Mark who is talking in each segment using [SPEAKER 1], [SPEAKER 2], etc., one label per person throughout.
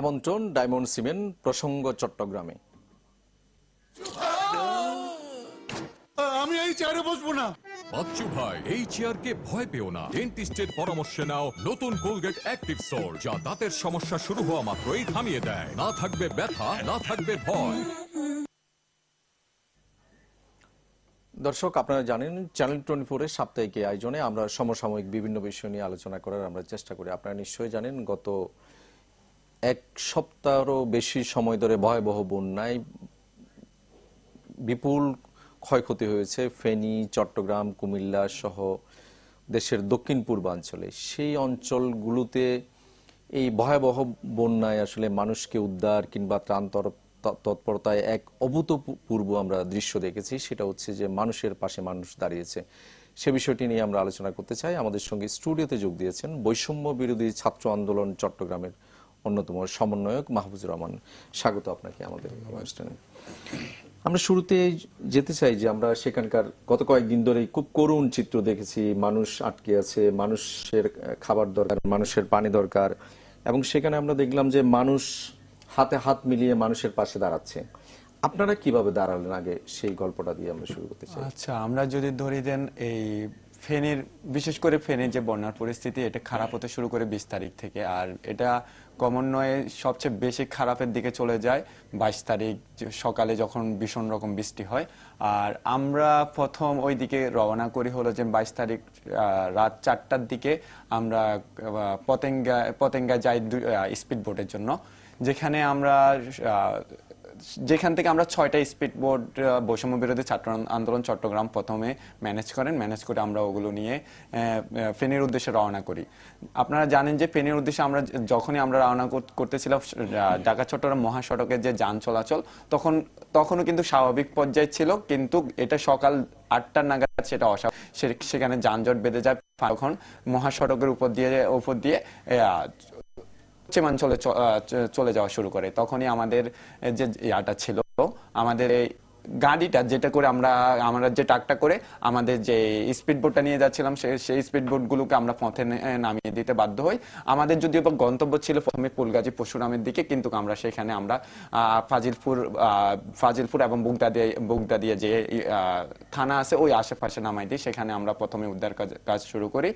[SPEAKER 1] আমন্ত্রণ diamond cement প্রসঙ্গ চট্টগ্রামে
[SPEAKER 2] আমি এই চেয়ারে বসবো না
[SPEAKER 1] বাচ্চু ভাই এই চেয়ারকে ভয় পেও না ডেন্টিস্টের পরামর্শে নাও নতুন কোলগেট অ্যাক্টিভ সল্ট যা দাঁতের সমস্যা শুরু হওয়া মাত্রই থামিয়ে দেয় না থাকবে ব্যথা না থাকবে ভয় দর্শক আপনারা জানেন চ্যানেল টোয়েন্টি ফোরের সাপ্তাহিক আয়োজনে আমরা সমসাময়িক বিভিন্ন বিষয় নিয়ে আলোচনা করার আমরা চেষ্টা করি আপনারা নিশ্চয়ই জানেন গত এক সপ্তাহেরও বেশি সময় ধরে ভয়াবহ বন্যায় বিপুল ক্ষয়ক্ষতি হয়েছে ফেনী চট্টগ্রাম কুমিল্লা সহ দেশের দক্ষিণ পূর্বাঞ্চলে সেই অঞ্চলগুলোতে এই ভয়াবহ বন্যায় আসলে মানুষকে উদ্ধার কিংবা ত্রাণ তৎপরতায় এক অভূতপূর্ব আমরা দৃশ্য দেখেছি সেটা হচ্ছে যে মানুষের পাশে মানুষ দাঁড়িয়েছে সে বিষয়টি নিয়ে আমরা আলোচনা করতে চাই আমাদের সঙ্গে স্টুডিওতে যোগ দিয়েছেন বৈষম্য বিরোধী ছাত্র আন্দোলন চট্টগ্রামের অন্যতম সমন্বয়ক মাহফুজুর রহমান স্বাগত আপনাকে আমাদের অনুষ্ঠানে আমরা শুরুতে যেতে চাই যে আমরা সেখানকার গত কয়েকদিন ধরে খুব করুণ চিত্র দেখেছি মানুষ আটকে আছে মানুষের খাবার দরকার মানুষের পানি দরকার এবং সেখানে আমরা দেখলাম যে মানুষ হাতে হাত মিলিয়ে মানুষের পাশে দাঁড়াচ্ছে আপনারা কিভাবে দাঁড়ালেন আগে সেই গল্পটা দিয়ে আমরা শুরু করতে
[SPEAKER 2] চাই আচ্ছা আমরা যদি ধরি দেন এই ফেনীর বিশেষ করে ফেনীর যে বন্যার পরিস্থিতি এটা খারাপ হতে শুরু করে বিশ তারিখ থেকে আর এটা ক্রমান্বয়ে সবচেয়ে বেশি খারাপের দিকে চলে যায় বাইশ তারিখ সকালে যখন ভীষণ রকম বৃষ্টি হয় আর আমরা প্রথম ওই দিকে রওনা করি হলো যে বাইশ তারিখ রাত চারটার দিকে আমরা পতেঙ্গা পতেঙ্গা যাই স্পিড বোটের জন্য যেখানে আমরা যেখান থেকে আমরা ছয়টা স্পিড বোর্ড বৈষম্য বিরোধী ছাত্র আন্দোলন চট্টগ্রাম প্রথমে ম্যানেজ করেন ম্যানেজ করে আমরা ওগুলো নিয়ে ফেনীর উদ্দেশ্যে রওনা করি আপনারা জানেন যে ফেনীর উদ্দেশ্যে আমরা যখনই আমরা রওনা করতেছিলাম ঢাকা চট্টগ্রাম মহাসড়কের যে যান চলাচল তখন তখনও কিন্তু স্বাভাবিক পর্যায়ে ছিল কিন্তু এটা সকাল আটটা নাগাদ সেটা অসা সেখানে যানজট বেঁধে যায় তখন মহাসড়কের উপর দিয়ে উপর দিয়ে পশ্চিমাঞ্চলে চলে যাওয়া শুরু করে তখনই আমাদের যে ইয়াটা ছিল আমাদের এই গাড়িটা যেটা করে আমরা আমরা যে টাকটা করে আমাদের যে স্পিড বোটটা নিয়ে যাচ্ছিলাম সেই স্পিড বোটগুলোকে আমরা পথে নামিয়ে দিতে বাধ্য হই আমাদের যদিও বা গন্তব্য ছিল প্রথমে ফুলগাজী পশুরামের দিকে কিন্তু আমরা সেখানে আমরা ফাজিলপুর ফাজিলপুর এবং বুগদা দিয়ে বুগদা দিয়ে যে থানা আছে ওই আশেপাশে নামাই দিই সেখানে আমরা প্রথমে উদ্ধার কাজ শুরু করি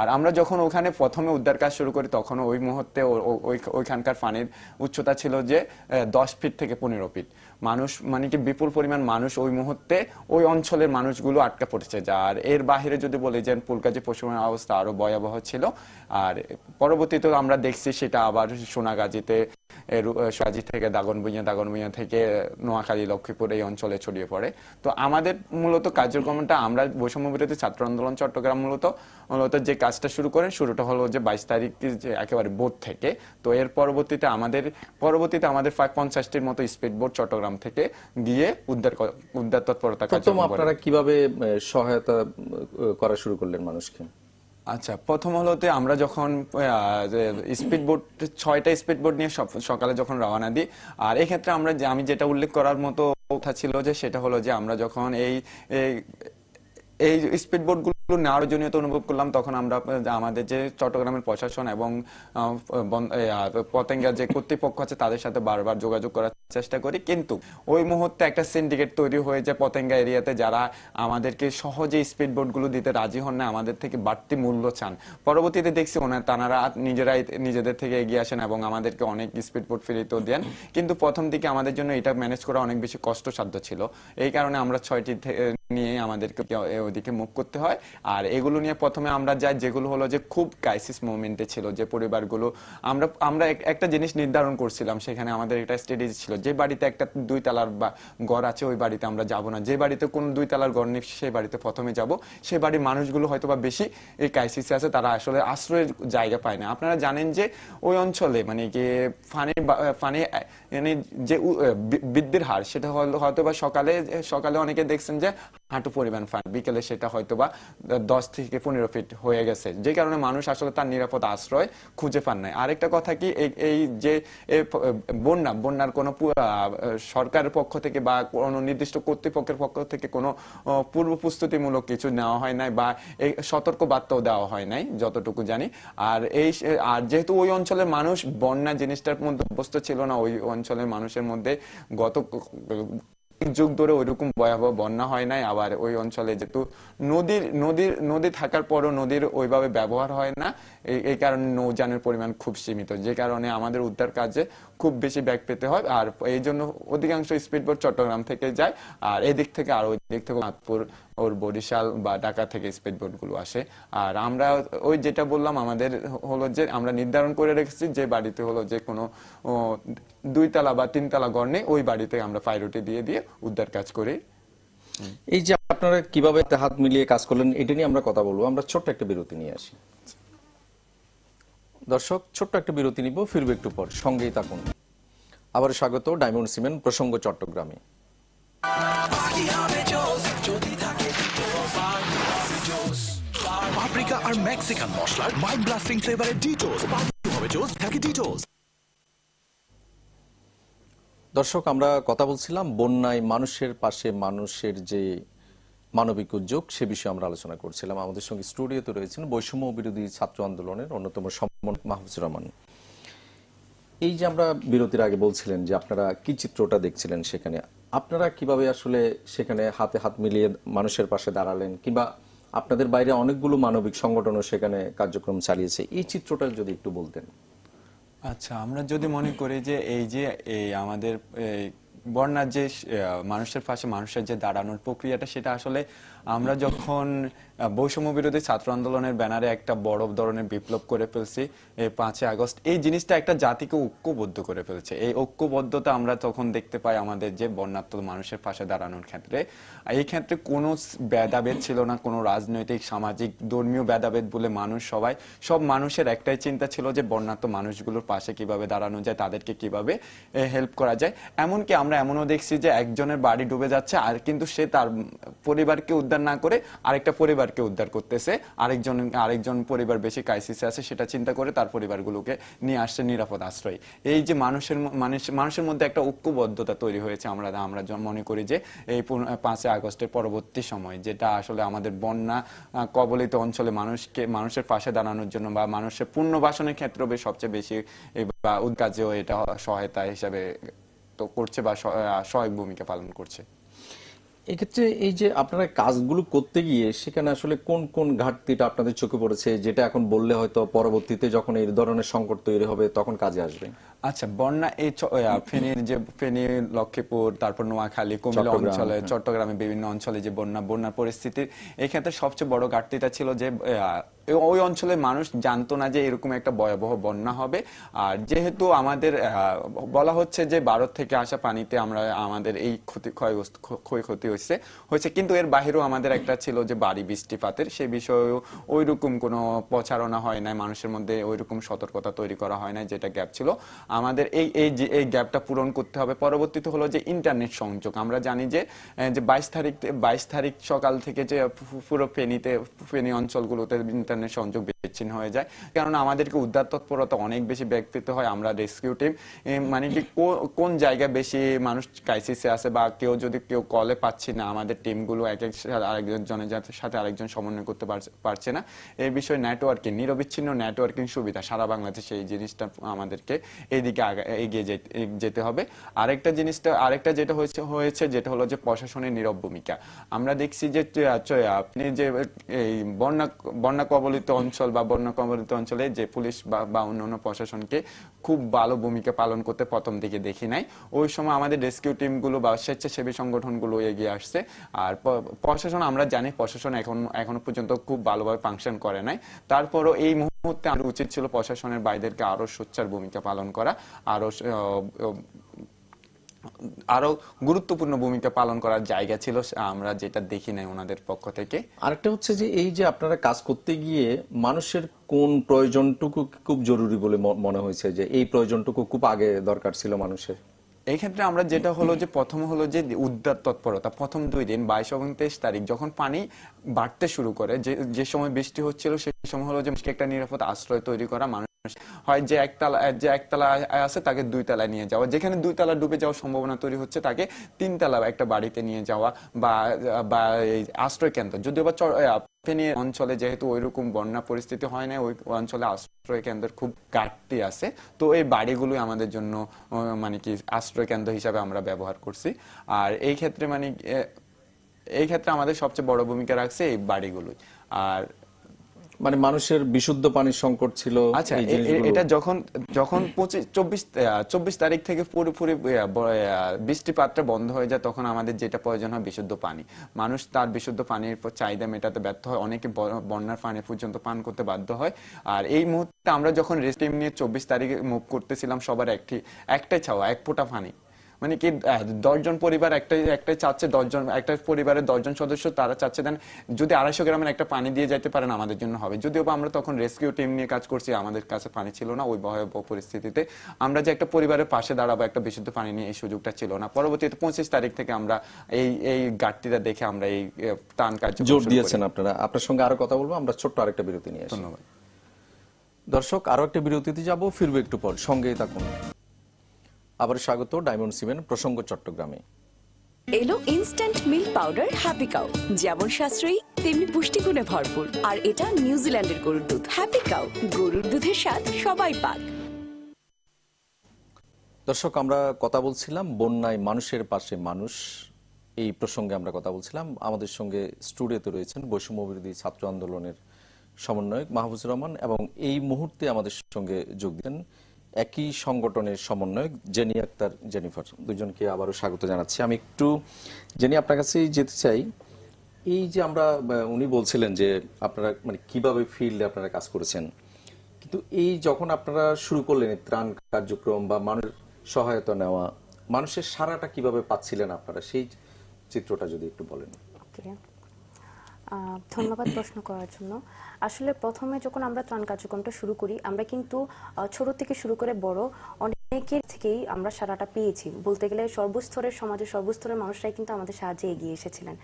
[SPEAKER 2] আর আমরা যখন ওখানে প্রথমে উদ্ধার কাজ শুরু করি তখন ওই মুহূর্তে ওইখানকার পানির উচ্চতা ছিল যে দশ ফিট থেকে পনেরো ফিট মানুষ মানে কি বিপুল পরিমাণ মানুষ ওই মুহূর্তে ওই অঞ্চলের মানুষগুলো আটকা পড়েছে যা আর এর বাহিরে যদি বলি যে পুলকাজি পশুমের অবস্থা আরও ভয়াবহ ছিল আর পরবর্তীতে আমরা দেখছি সেটা আবার সোনাগাজীতে সরাজি থেকে দাগনবুঞ্জা দাগনবুঞ্জা থেকে নোয়াখালী লক্ষ্মীপুর এই অঞ্চলে ছড়িয়ে পড়ে তো আমাদের মূলত কার্যক্রমটা আমরা বৈষম্য বিরোধী ছাত্র আন্দোলন চট্টগ্রাম মূলত মূলত যে কাজটা শুরু করেন শুরুটা হলো যে বাইশ তারিখ যে একেবারে বোট থেকে তো এর পরবর্তীতে আমাদের পরবর্তীতে আমাদের পঞ্চাশটির মতো স্পিড বোট চট্টগ্রাম থেকে গিয়ে উদ্ধার উদ্ধার তৎপরতা আপনারা
[SPEAKER 1] কিভাবে সহায়তা করা শুরু করলেন মানুষকে
[SPEAKER 2] আচ্ছা প্রথম হলোতে আমরা যখন স্পিড বোট ছয়টা স্পিড বোট নিয়ে সকালে যখন রওনা দিই আর এই ক্ষেত্রে আমরা আমি যেটা উল্লেখ করার মতো কথা ছিল যে সেটা হলো যে আমরা যখন এই এই স্পিড বোটগুলো আরও জনীয়তা অনুভব করলাম তখন আমরা আমাদের যে চট্টগ্রামের প্রশাসন এবং পতেঙ্গার যে কর্তৃপক্ষ আছে তাদের সাথে বারবার যোগাযোগ করার চেষ্টা করি কিন্তু ওই মুহূর্তে একটা সিন্ডিকেট তৈরি হয়ে যায় পতেঙ্গা এরিয়াতে যারা আমাদেরকে সহজে স্পিড বোটগুলো দিতে রাজি হন না আমাদের থেকে বাড়তি মূল্য চান পরবর্তীতে দেখছি ওনার তানারা নিজেরাই নিজেদের থেকে এগিয়ে আসেন এবং আমাদেরকে অনেক স্পিড বোট ফিরিয়েও দেন কিন্তু প্রথম দিকে আমাদের জন্য এটা ম্যানেজ করা অনেক বেশি কষ্টসাধ্য ছিল এই কারণে আমরা ছয়টি নিয়ে আমাদেরকে ওদিকে মুখ করতে হয় আর এগুলো নিয়ে প্রথমে আমরা যাই যেগুলো হলো যে খুব ক্রাইসিস মোমেন্টে ছিল যে পরিবারগুলো আমরা আমরা একটা জিনিস নির্ধারণ করছিলাম সেখানে আমাদের একটা স্টেডিজ ছিল যে বাড়িতে একটা দুই তালার ঘর আছে ওই বাড়িতে আমরা যাব না যে বাড়িতে কোনো দুই তালার ঘর নেই সেই বাড়িতে প্রথমে যাব সেই বাড়ির মানুষগুলো হয়তো বা বেশি এই ক্রাইসিসে আছে তারা আসলে আশ্রয়ের জায়গা পায় না আপনারা জানেন যে ওই অঞ্চলে মানে কি ফানে ফানে মানে যে বৃদ্ধির হার সেটা হয়তো বা সকালে সকালে অনেকে দেখছেন যে হাঁটু পরিমাণ ফান বিকেলে সেটা হয়তো বা দশ থেকে পনেরো ফিট হয়ে গেছে যে কারণে মানুষ আসলে তার নিরাপদ আশ্রয় খুঁজে পান নাই আরেকটা কথা কি এই যে বন্যা বন্যার কোনো সরকারের পক্ষ থেকে বা কোনো নির্দিষ্ট কর্তৃপক্ষের পক্ষ থেকে কোনো পূর্ব প্রস্তুতিমূলক কিছু নেওয়া হয় নাই বা এই সতর্ক বার্তাও দেওয়া হয় নাই যতটুকু জানি আর এই আর যেহেতু ওই অঞ্চলের মানুষ বন্যা জিনিসটার মধ্যে অভ্যস্ত ছিল না ওই অঞ্চলের মানুষের মধ্যে গত অনেক যুগ ধরে ওইরকম ভয়াবহ বন্যা হয় নাই আবার ওই অঞ্চলে যেহেতু নদীর নদীর নদী থাকার পরও নদীর ওইভাবে ব্যবহার হয় না এই কারণে নৌযানের পরিমাণ খুব সীমিত যে কারণে আমাদের উদ্ধার কাজে খুব বেশি ব্যাগ পেতে হয় আর এই জন্য অধিকাংশ স্পিডবোট চট্টগ্রাম থেকে যায় আর এদিক থেকে আর ওই দিক থেকে নাগপুর ওর বরিশাল বা ঢাকা থেকে গুলো আসে আর আমরা ওই যেটা বললাম আমাদের হলো যে আমরা নির্ধারণ করে রেখেছি যে বাড়িতে হলো যে কোনো তালা বা তিনতলা ঘর নেই ওই বাড়িতে আমরা ফাইরুটি দিয়ে দিয়ে উদ্ধার কাজ করি এই যে আপনারা কিভাবে হাত মিলিয়ে কাজ
[SPEAKER 1] করলেন এটা নিয়ে আমরা কথা বলবো আমরা ছোট্ট একটা বিরতি নিয়ে আসি আচ্ছা। দর্শক ছোট্ট একটা বিরতি নিব ফিরবে একটু পর সঙ্গেই থাকুন আবার স্বাগত ডায়মন্ড সিমেন্ট প্রসঙ্গ চট্টগ্রামে পাপরিকা
[SPEAKER 2] আর মেক্সিকান
[SPEAKER 1] মশলার মাইন্ড ব্লাস্টিং ফ্লেভারে ডিটোস
[SPEAKER 3] হবে জোস থাকে ডিটোস
[SPEAKER 1] দর্শক আমরা কথা বলছিলাম বন্যায় মানুষের পাশে মানুষের যে মানবিক উদ্যোগ সে বিষয়ে আমরা আলোচনা করছিলাম আমাদের সঙ্গে স্টুডিওতে রয়েছেন বৈষম্য বিরোধী ছাত্র আন্দোলনের অন্যতম মাহফুজুর রহমান এই যে আমরা বিরতির আগে বলছিলেন যে আপনারা কি চিত্রটা দেখছিলেন সেখানে আপনারা কিভাবে আসলে সেখানে হাতে হাত মিলিয়ে মানুষের পাশে দাঁড়ালেন কিংবা আপনাদের বাইরে অনেকগুলো মানবিক সংগঠনও সেখানে কার্যক্রম চালিয়েছে এই চিত্রটা যদি একটু বলতেন
[SPEAKER 2] আচ্ছা আমরা যদি মনে করি যে এই যে এই আমাদের বর্ণার যে মানুষের পাশে মানুষের যে দাঁড়ানোর প্রক্রিয়াটা সেটা আসলে আমরা যখন বৈষম্য বিরোধী ছাত্র আন্দোলনের ব্যানারে একটা বড় ধরনের বিপ্লব করে ফেলছি এই পাঁচই আগস্ট এই জিনিসটা একটা জাতিকে ঐক্যবদ্ধ করে ফেলছে এই ঐক্যবদ্ধতা আমরা তখন দেখতে পাই আমাদের যে বন্যাত্ম মানুষের পাশে দাঁড়ানোর ক্ষেত্রে এই ক্ষেত্রে কোনো ভেদাভেদ ছিল না কোনো রাজনৈতিক সামাজিক ধর্মীয় ভেদাভেদ বলে মানুষ সবাই সব মানুষের একটাই চিন্তা ছিল যে বন্যাত্ম মানুষগুলোর পাশে কিভাবে দাঁড়ানো যায় তাদেরকে কিভাবে হেল্প করা যায় এমনকি আমরা এমনও দেখছি যে একজনের বাড়ি ডুবে যাচ্ছে আর কিন্তু সে তার পরিবারকে উদ্ধার না করে আরেকটা পরিবারকে উদ্ধার করতেছে আরেকজন আরেকজন পরিবার বেশি ক্রাইসিসে আছে সেটা চিন্তা করে তার পরিবারগুলোকে নিয়ে আসছে নিরাপদ আশ্রয় এই যে মানুষের মানুষ মানুষের মধ্যে একটা ঐক্যবদ্ধতা তৈরি হয়েছে আমরা আমরা মনে করি যে এই পাঁচই আগস্টের পরবর্তী সময় যেটা আসলে আমাদের বন্যা কবলিত অঞ্চলে মানুষকে মানুষের পাশে দাঁড়ানোর জন্য বা মানুষের পুনর্বাসনের ক্ষেত্রে সবচেয়ে বেশি বা উদ্কাজেও এটা সহায়তা হিসাবে করছে বা সহায়ক ভূমিকা পালন করছে এক্ষেত্রে এই যে আপনারা কাজগুলো করতে গিয়ে সেখানে
[SPEAKER 1] আসলে কোন কোন ঘাটতিটা আপনাদের চোখে পড়েছে যেটা এখন বললে হয়তো পরবর্তীতে যখন এই ধরনের সংকট তৈরি হবে তখন কাজে আসবে
[SPEAKER 2] আচ্ছা বন্যা এই ফেনীর যে ফেনী লক্ষ্মীপুর তারপর নোয়াখালী কুমিল্লা অঞ্চলে হ্যাঁ। চট্টগ্রামে বিভিন্ন অঞ্চলে যে বন্যা বন্যার পরিস্থিতির এক্ষেত্রে সবচেয়ে বড় ঘাটতিটা ছিল যে এবং ওই অঞ্চলের মানুষ জানতো না যে এরকম একটা ভয়াবহ বন্যা হবে আর যেহেতু আমাদের বলা হচ্ছে যে ভারত থেকে আসা পানিতে আমরা আমাদের এই ক্ষতি ক্ষয়ক্ষতি হয়েছে হয়েছে কিন্তু এর বাহিরেও আমাদের একটা ছিল যে বাড়ি বৃষ্টিপাতের সে বিষয়েও ওই রকম কোনো প্রচারণা হয় না মানুষের মধ্যে ওই রকম সতর্কতা তৈরি করা হয় না যেটা গ্যাপ ছিল আমাদের এই এই যে এই গ্যাপটা পূরণ করতে হবে পরবর্তীতে হলো যে ইন্টারনেট সংযোগ আমরা জানি যে যে বাইশ তারিখ বাইশ তারিখ সকাল থেকে যে পুরো ফেনীতে ফেনী অঞ্চলগুলোতে ইন্টারনেট ইন্টারনেট সংযোগ বিচ্ছিন্ন হয়ে যায় কারণ আমাদেরকে উদ্ধার তৎপরতা অনেক বেশি ব্যক্তিত্ব হয় আমরা রেস্কিউ টিম মানে কি কোন জায়গায় বেশি মানুষ ক্রাইসিসে আছে বা কেউ যদি কেউ কলে পাচ্ছি না আমাদের টিমগুলো এক এক আরেকজনের সাথে আরেকজন সমন্বয় করতে পারছে না এই বিষয়ে নেটওয়ার্কিং নিরবিচ্ছিন্ন নেটওয়ার্কিং সুবিধা সারা বাংলাদেশে এই জিনিসটা আমাদেরকে এইদিকে এগিয়ে যেতে হবে আরেকটা জিনিসটা আরেকটা যেটা হয়েছে হয়েছে যেটা হলো যে প্রশাসনের নীরব ভূমিকা আমরা দেখছি যে আপনি যে এই বন্যা বন্যা কবর কবলিত অঞ্চল বা বন্য কবলিত অঞ্চলে যে পুলিশ বা বা অন্যান্য প্রশাসনকে খুব ভালো ভূমিকা পালন করতে প্রথম দিকে দেখি নাই ওই সময় আমাদের রেস্কিউ টিমগুলো বা স্বেচ্ছাসেবী সংগঠনগুলো এগিয়ে আসছে আর প্রশাসন আমরা জানি প্রশাসন এখন এখনো পর্যন্ত খুব ভালোভাবে ফাংশন করে নাই তারপরও এই মুহূর্তে আমাদের উচিত ছিল প্রশাসনের বাইদেরকে আরও সোচ্চার ভূমিকা পালন করা আরও আরো গুরুত্বপূর্ণ ভূমিকা পালন করার জায়গা ছিল আমরা যেটা দেখি নাই ওনাদের পক্ষ থেকে আরেকটা হচ্ছে যে এই যে আপনারা কাজ করতে গিয়ে মানুষের কোন প্রয়োজনটুকু খুব জরুরি বলে মনে হয়েছে যে এই প্রয়োজনটুকু খুব আগে দরকার ছিল মানুষের এই ক্ষেত্রে আমরা যেটা হলো যে প্রথম হলো যে উদ্ধার তৎপরতা প্রথম দুই দিন বাইশ এবং তেইশ তারিখ যখন পানি বাড়তে শুরু করে যে যে সময় বৃষ্টি হচ্ছিল সেই সময় হলো যে একটা নিরাপদ আশ্রয় তৈরি করা মানুষ হয় যে একতলা যে একতলা আছে তাকে দুই তলায় নিয়ে যাওয়া যেখানে দুই তলা ডুবে যাওয়ার সম্ভাবনা তৈরি হচ্ছে তাকে তিন তলা একটা বাড়িতে নিয়ে যাওয়া বা বা আশ্রয় কেন্দ্র যদিও বা ফেনী অঞ্চলে যেহেতু ওইরকম বন্যা পরিস্থিতি হয় না ওই অঞ্চলে আশ্রয় কেন্দ্র খুব ঘাটতি আছে তো এই বাড়িগুলো আমাদের জন্য মানে কি আশ্রয় কেন্দ্র হিসাবে আমরা ব্যবহার করছি আর এই ক্ষেত্রে মানে এই ক্ষেত্রে আমাদের সবচেয়ে বড় ভূমিকা রাখছে এই বাড়িগুলোই আর
[SPEAKER 1] মানে মানুষের বিশুদ্ধ পানির সংকট ছিল আচ্ছা এটা যখন
[SPEAKER 2] যখন পঁচিশ চব্বিশ চব্বিশ তারিখ থেকে পুরোপুরি বৃষ্টিপাতটা বন্ধ হয়ে যায় তখন আমাদের যেটা প্রয়োজন হয় বিশুদ্ধ পানি মানুষ তার বিশুদ্ধ পানির চাহিদা মেটাতে ব্যর্থ হয় অনেকে বন্যার পানি পর্যন্ত পান করতে বাধ্য হয় আর এই মুহূর্তে আমরা যখন রেস্টিম নিয়ে চব্বিশ তারিখে মুভ করতেছিলাম সবার একটি একটাই চাওয়া এক ফোঁটা পানি মানে কি দশজন পরিবার একটাই একটাই চাচ্ছে দশজন একটা পরিবারের দশজন সদস্য তারা চাচ্ছে দেন যদি আড়াইশো গ্রামের একটা পানি দিয়ে যাইতে পারেন আমাদের জন্য হবে যদিও বা আমরা তখন রেস্কিউ টিম নিয়ে কাজ করছি আমাদের কাছে পানি ছিল না ওই ভয়াবহ পরিস্থিতিতে আমরা যে একটা পরিবারের পাশে দাঁড়াবো একটা বিশুদ্ধ পানি নিয়ে এই সুযোগটা ছিল না পরবর্তীতে পঁচিশ তারিখ থেকে আমরা এই এই ঘাটতিটা দেখে আমরা এই ত্রাণ কাজ জোর দিয়েছেন
[SPEAKER 1] আপনারা আপনার সঙ্গে আরো কথা বলবো আমরা ছোট্ট আরেকটা বিরতি নিয়ে ধন্যবাদ
[SPEAKER 2] দর্শক আরো একটা বিরতিতে যাবো
[SPEAKER 1] ফিরবে একটু পর সঙ্গেই থাকুন আবার স্বাগত ডায়মন্ড সিমেন্ট প্রসঙ্গ চট্টগ্রামে
[SPEAKER 3] এলো instant milk powder Happy Cow যেমন সাশ্রয়ী তেমনি পুষ্টিগুণে ভরপুর আর এটা নিউজিল্যান্ডের গরুর দুধ হ্যাপি কাউ গরুর দুধের স্বাদ সবাই পাক
[SPEAKER 1] দর্শক আমরা কথা বলছিলাম বন্যায় মানুষের পাশে মানুষ এই প্রসঙ্গে আমরা কথা বলছিলাম আমাদের সঙ্গে স্টুডিওতে রয়েছেন বৈষম্য বিরোধী ছাত্র আন্দোলনের সমন্বয়ক মাহফুজুর রহমান এবং এই মুহূর্তে আমাদের সঙ্গে যোগ দিলেন একই সংগঠনের সমন্বয়ক জেনি আক্তার জেনিফার দুজনকে আবারও স্বাগত জানাচ্ছি আমি একটু জেনি আপনার কাছে যেতে চাই এই যে আমরা উনি বলছিলেন যে আপনারা মানে কিভাবে ফিল্ডে আপনারা কাজ করেছেন কিন্তু এই যখন আপনারা শুরু করলেন ত্রাণ কার্যক্রম বা মানুষ সহায়তা নেওয়া মানুষের সারাটা কিভাবে পাচ্ছিলেন আপনারা সেই চিত্রটা যদি একটু বলেন
[SPEAKER 3] ধন্যবাদ প্রশ্ন করার জন্য আসলে প্রথমে যখন আমরা ত্রাণ কার্যক্রমটা শুরু করি আমরা কিন্তু ছোট থেকে শুরু করে বড় অনেকের থেকেই আমরা সারাটা পেয়েছি বলতে গেলে সর্বস্তরের সমাজের সর্বস্তরের মানুষরাই কিন্তু আমাদের সাহায্যে এগিয়ে এসেছিলেন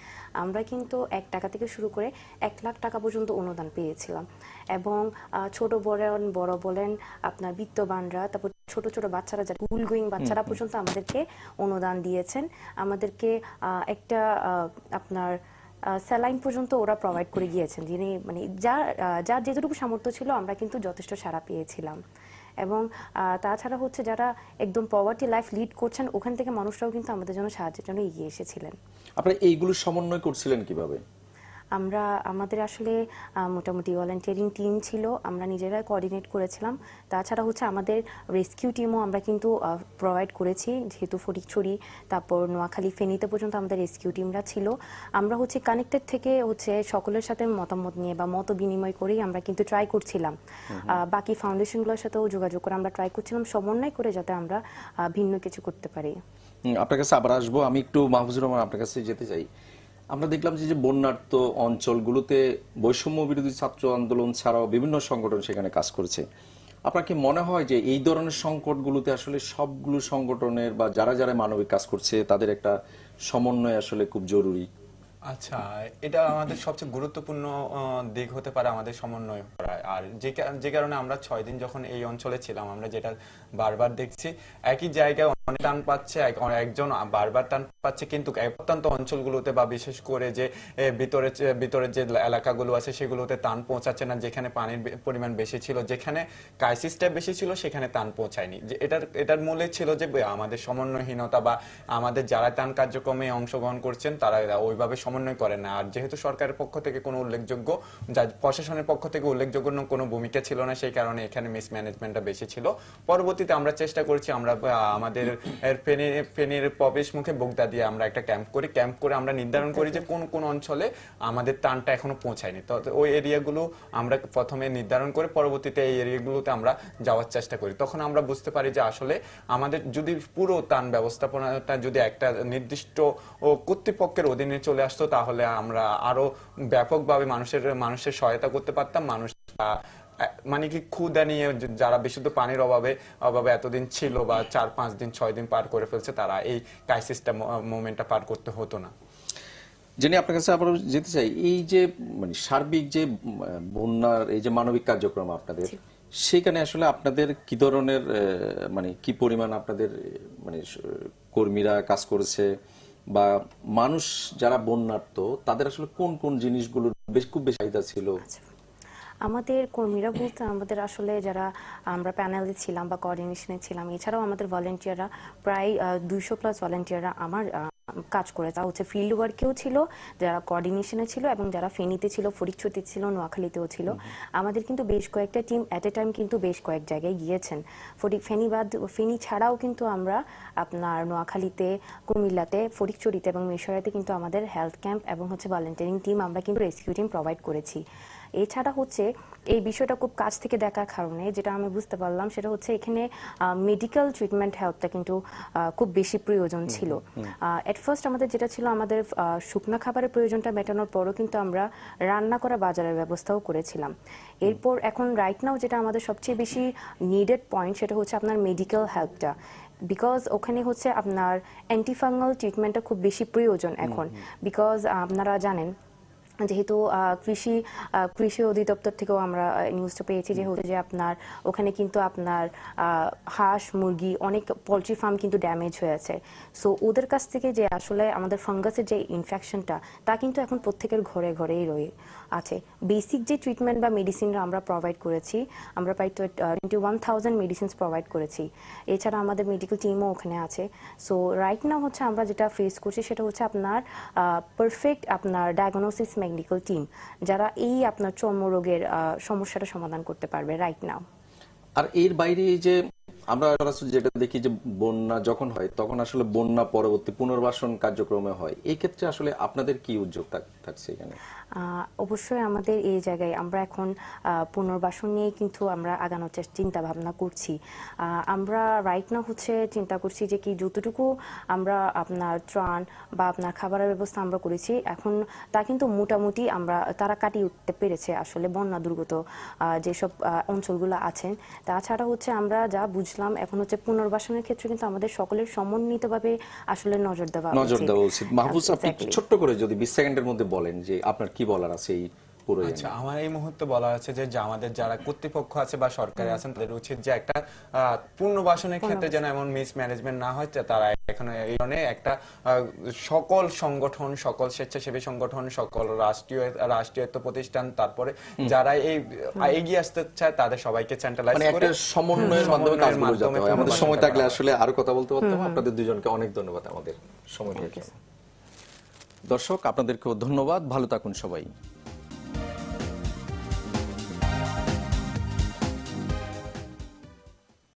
[SPEAKER 3] আমরা কিন্তু এক টাকা থেকে শুরু করে এক লাখ টাকা পর্যন্ত অনুদান পেয়েছিলাম এবং ছোট বলেন বড় বলেন আপনার বিত্তবানরা তারপর ছোট ছোট বাচ্চারা যারা স্কুল গোয়িং বাচ্চারা পর্যন্ত আমাদেরকে অনুদান দিয়েছেন আমাদেরকে একটা আপনার স্যালাইন পর্যন্ত ওরা প্রোভাইড করে গিয়েছেন যিনি মানে যার যার যেটুকু সামর্থ্য ছিল আমরা কিন্তু যথেষ্ট সারা পেয়েছিলাম এবং তাছাড়া হচ্ছে যারা একদম পভার্টি লাইফ লিড করছেন ওখান থেকে মানুষরাও কিন্তু আমাদের জন্য সাহায্যের জন্য এগিয়ে এসেছিলেন
[SPEAKER 1] আপনারা এইগুলো সমন্বয় করছিলেন কিভাবে
[SPEAKER 3] আমরা আমাদের আসলে মোটামুটি ভলেন্টিয়ারিং টিম ছিল আমরা নিজেরাই কোঅর্ডিনেট করেছিলাম তাছাড়া হচ্ছে আমাদের রেস্কিউ টিমও আমরা কিন্তু প্রোভাইড করেছি যেহেতু ফটিকছড়ি তারপর নোয়াখালী ফেনীতে পর্যন্ত আমাদের রেস্কিউ টিমরা ছিল আমরা হচ্ছে কানেক্টেড থেকে হচ্ছে সকলের সাথে মতামত নিয়ে বা মত বিনিময় করেই আমরা কিন্তু ট্রাই করছিলাম বাকি ফাউন্ডেশনগুলোর সাথেও যোগাযোগ করে আমরা ট্রাই করছিলাম সমন্বয় করে যাতে আমরা ভিন্ন কিছু করতে পারি
[SPEAKER 1] আপনার কাছে আবার আসবো আমি একটু মাহফুজুর রহমান আপনার কাছে যেতে চাই আমরা দেখলাম যে বন্যার্ত অঞ্চলগুলোতে বৈষম্য বিরোধী ছাত্র আন্দোলন ছাড়াও বিভিন্ন সংগঠন সেখানে কাজ করেছে কি মনে হয় যে এই ধরনের সংকটগুলোতে আসলে সবগুলো সংগঠনের বা যারা যারা মানবিক কাজ করছে তাদের একটা সমন্বয় আসলে খুব জরুরি
[SPEAKER 2] আচ্ছা এটা আমাদের সবচেয়ে গুরুত্বপূর্ণ দিক হতে পারে আমাদের সমন্বয় করা আর যে যে কারণে আমরা ছয় দিন যখন এই অঞ্চলে ছিলাম আমরা যেটা বারবার দেখছি একই জায়গায় অনেক মানে টান পাচ্ছে একজন বারবার টান পাচ্ছে কিন্তু প্রত্যন্ত অঞ্চলগুলোতে বা বিশেষ করে যে ভিতরে ভিতরে যে এলাকাগুলো আছে সেগুলোতে টান পৌঁছাচ্ছে না যেখানে পানির পরিমাণ বেশি ছিল যেখানে ক্রাইসিসটা বেশি ছিল সেখানে টান পৌঁছায়নি যে এটার এটার মূলে ছিল যে আমাদের সমন্বয়হীনতা বা আমাদের যারা টান কার্যক্রমে অংশগ্রহণ করছেন তারা ওইভাবে সমন্বয় করে না আর যেহেতু সরকারের পক্ষ থেকে কোনো উল্লেখযোগ্য যা প্রশাসনের পক্ষ থেকে উল্লেখযোগ্য কোনো ভূমিকা ছিল না সেই কারণে এখানে মিসম্যানেজমেন্টটা বেশি ছিল পরবর্তীতে আমরা চেষ্টা করছি আমরা আমাদের ফেনের ফেনের প্রবেশ মুখে বোগদা দিয়ে আমরা একটা ক্যাম্প করি ক্যাম্প করে আমরা নির্ধারণ করি যে আচ্ছা। কোন কোন অঞ্চলে আমাদের টানটা এখনো পৌঁছায়নি তো ওই এরিয়াগুলো আমরা প্রথমে নির্ধারণ করে পরবর্তীতে এই এরিয়াগুলোতে আমরা যাওয়ার চেষ্টা করি তখন আমরা বুঝতে পারি যে আসলে আমাদের যদি পুরো টান ব্যবস্থাপনাটা যদি একটা নির্দিষ্ট ও কর্তৃপক্ষের অধীনে চলে আসতো তাহলে আমরা আরো ব্যাপকভাবে মানুষের মানুষের সহায়তা করতে পারতাম মানুষ মানে কি ক্ষুদা নিয়ে যারা বিশুদ্ধ পানির অভাবে অভাবে এতদিন ছিল বা চার পাঁচ দিন ছয় দিন পার করে ফেলছে তারা এই ক্রাইসিসটা মোমেন্টটা পার করতে হতো না
[SPEAKER 1] জেনে আপনার কাছে আবার যেতে চাই এই যে মানে সার্বিক যে বন্যার এই যে মানবিক কার্যক্রম আপনাদের সেখানে আসলে আপনাদের কি ধরনের মানে কি পরিমাণ আপনাদের মানে কর্মীরা কাজ করেছে বা মানুষ যারা বন্যার্ত তাদের আসলে কোন কোন জিনিসগুলোর বেশ খুব বেশি চাহিদা ছিল আচ্ছা।
[SPEAKER 3] আমাদের কর্মীরা বলতে আমাদের আসলে যারা আমরা প্যানেলে ছিলাম বা কোঅর্ডিনেশনে ছিলাম এছাড়াও আমাদের ভলেন্টিয়াররা প্রায় দুইশো প্লাস ভলেন্টিয়াররা আমার কাজ করে তা হচ্ছে ফিল্ড ওয়ার্কেও ছিল যারা কোঅর্ডিনেশনে ছিল এবং যারা ফেনীতে ছিল ফরিদছড়িতে ছিল নোয়াখালীতেও ছিল আমাদের কিন্তু বেশ কয়েকটা টিম অ্যাট এ টাইম কিন্তু বেশ কয়েক জায়গায় গিয়েছেন ফরি ফেনী বাদ ফেনী ছাড়াও কিন্তু আমরা আপনার নোয়াখালীতে কুমিল্লাতে ফরিদছড়িতে এবং মিশরাতে কিন্তু আমাদের হেলথ ক্যাম্প এবং হচ্ছে ভলেন্টিয়ারিং টিম আমরা কিন্তু রেস্কিউ টিম প্রোভাইড করেছি এছাড়া হচ্ছে এই বিষয়টা খুব কাছ থেকে দেখার কারণে যেটা আমি বুঝতে পারলাম সেটা হচ্ছে এখানে মেডিকেল ট্রিটমেন্ট হেল্পটা কিন্তু খুব বেশি প্রয়োজন ছিল অ্যাট ফার্স্ট আমাদের যেটা ছিল আমাদের শুকনো খাবারের প্রয়োজনটা মেটানোর পরও কিন্তু আমরা রান্না করা বাজারের ব্যবস্থাও করেছিলাম এরপর এখন রাইট নাও যেটা আমাদের সবচেয়ে বেশি নিডেড পয়েন্ট সেটা হচ্ছে আপনার মেডিকেল হেল্পটা বিকজ ওখানে হচ্ছে আপনার অ্যান্টিফাঙ্গাল ট্রিটমেন্টটা খুব বেশি প্রয়োজন এখন বিকজ আপনারা জানেন যেহেতু কৃষি কৃষি অধিদপ্তর থেকেও আমরা নিউজটা পেয়েছি যে হচ্ছে যে আপনার ওখানে কিন্তু আপনার হাঁস মুরগি অনেক পোলট্রি ফার্ম কিন্তু ড্যামেজ হয়ে আছে সো ওদের কাছ থেকে যে আসলে আমাদের ফাঙ্গাসের যে ইনফেকশনটা তা কিন্তু এখন প্রত্যেকের ঘরে ঘরেই রয়ে আছে বেসিক যে ট্রিটমেন্ট বা মেডিসিনরা আমরা প্রোভাইড করেছি আমরা প্রায় twenty one thousand medicines provide করেছি এছাড়া আমাদের মেডিকেল টিমও ওখানে আছে সো রাইট নাও হচ্ছে আমরা যেটা ফেস করছি সেটা হচ্ছে আপনার পারফেক্ট আপনার ডায়াগনোসিস মেডিকেল টিম যারা এই আপনার চর্মরোগের সমস্যাটা সমাধান করতে পারবে রাইট নাও
[SPEAKER 1] আর এর বাইরে যে আমরা সরাসরি যেটা দেখি যে বন্যা যখন হয় তখন আসলে বন্যা পরবর্তী পুনর্বাসন কার্যক্রমে হয় এই ক্ষেত্রে আসলে আপনাদের কি উদ্যোগ থাকছে এখানে
[SPEAKER 3] অবশ্যই আমাদের এই জায়গায় আমরা এখন পুনর্বাসন নিয়ে কিন্তু আমরা আগানোর চিন্তা ভাবনা করছি আমরা রাইট না হচ্ছে চিন্তা করছি যে কি যতটুকু আমরা আপনার ত্রাণ বা আপনার খাবারের ব্যবস্থা আমরা করেছি এখন তা কিন্তু মোটামুটি আমরা তারা কাটিয়ে উঠতে পেরেছে আসলে বন্যা দুর্গত যেসব অঞ্চলগুলো আছেন তাছাড়া হচ্ছে আমরা যা বুঝলাম এখন হচ্ছে পুনর্বাসনের ক্ষেত্রে কিন্তু আমাদের সকলের সমন্বিতভাবে আসলে নজর দেওয়া নজর দেওয়া উচিত
[SPEAKER 1] মাহবুব আপনি ছোট্ট করে যদি বিশ সেকেন্ডের মধ্যে বলেন যে আপনার কি কি বলার আছে এই ইয়ে আচ্ছা
[SPEAKER 2] আমার এই মুহূর্তে বলা আছে যে আমাদের যারা কর্তৃপক্ষ আছে বা সরকারে আছেন তাদের উচিত যে একটা পুনর্বাসনের ক্ষেত্রে যেন এমন মিসম্যানেজমেন্ট না হয় তারা এখানে এই ধরনের একটা সকল সংগঠন সকল স্বেচ্ছাসেবী সংগঠন সকল রাষ্ট্রীয় রাষ্ট্রীয়ত্ব প্রতিষ্ঠান তারপরে যারা এই এগিয়ে আসতে চায় তাদের সবাইকে সেন্ট্রালাইজ মানে করে সমন্বয়ের মাধ্যমে
[SPEAKER 1] কাজগুলো যেতে হয় আমাদের সময় থাকলে আসলে আরো কথা বলতে পারতাম আপনাদের দুজনকে অনেক ধন্যবাদ আমাদের সময় দর্শক আপনাদেরকেও ধন্যবাদ ভালো থাকুন সবাই